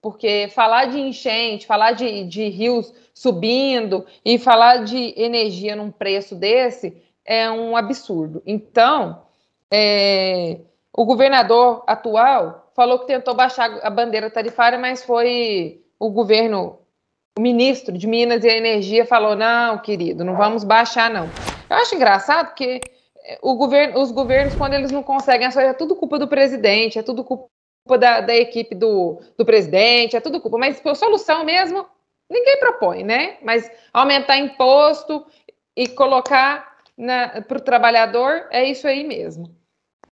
Porque falar de enchente, falar de, de rios subindo e falar de energia num preço desse é um absurdo. Então, é, o governador atual falou que tentou baixar a bandeira tarifária, mas foi o governo, o ministro de Minas e Energia falou: não, querido, não vamos baixar, não. Eu acho engraçado que é, o governo, os governos, quando eles não conseguem é tudo culpa do presidente, é tudo culpa culpa da, da equipe do, do presidente, é tudo culpa. Mas por solução mesmo, ninguém propõe, né? Mas aumentar imposto e colocar para o trabalhador, é isso aí mesmo.